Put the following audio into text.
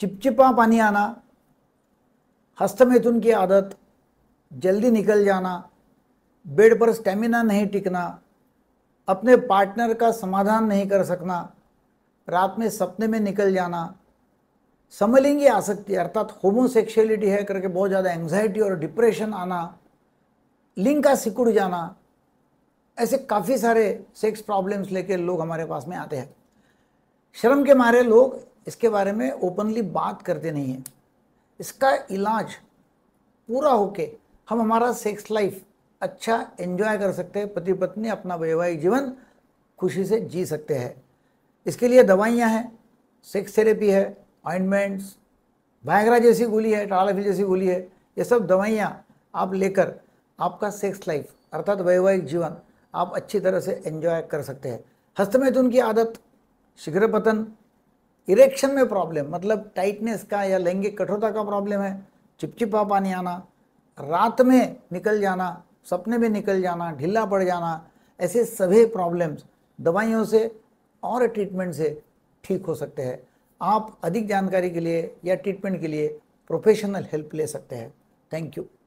चिपचिपा पानी आना हस्तमेथुन की आदत जल्दी निकल जाना बेड पर स्टेमिना नहीं टिकना अपने पार्टनर का समाधान नहीं कर सकना रात में सपने में निकल जाना समलिंगी आसक्ति अर्थात होमोसेक्सुअलिटी है करके बहुत ज़्यादा एंग्जाइटी और डिप्रेशन आना लिंग का सिकुड़ जाना ऐसे काफ़ी सारे सेक्स प्रॉब्लम्स लेके लोग हमारे पास में आते हैं श्रम के मारे लोग इसके बारे में ओपनली बात करते नहीं हैं इसका इलाज पूरा होके हम हमारा सेक्स लाइफ अच्छा एंजॉय कर सकते हैं पति पत्नी अपना वैवाहिक जीवन खुशी से जी सकते हैं इसके लिए दवाइयाँ हैं सेक्स थेरेपी है ऑइंटमेंट्स बायग्रा जैसी गोली है टालाफिल जैसी गोली है ये सब दवाइयाँ आप लेकर आपका सेक्स लाइफ अर्थात वैवाहिक जीवन आप अच्छी तरह से एंजॉय कर सकते हैं हस्तमेथुन की आदत शीघ्र पतन इरेक्शन में प्रॉब्लम मतलब टाइटनेस का या लैंगिक कठोरता का प्रॉब्लम है चिपचिपा पानी आना रात में निकल जाना सपने में निकल जाना ढीला पड़ जाना ऐसे सभी प्रॉब्लम्स दवाइयों से और ट्रीटमेंट से ठीक हो सकते हैं आप अधिक जानकारी के लिए या ट्रीटमेंट के लिए प्रोफेशनल हेल्प ले सकते हैं थैंक यू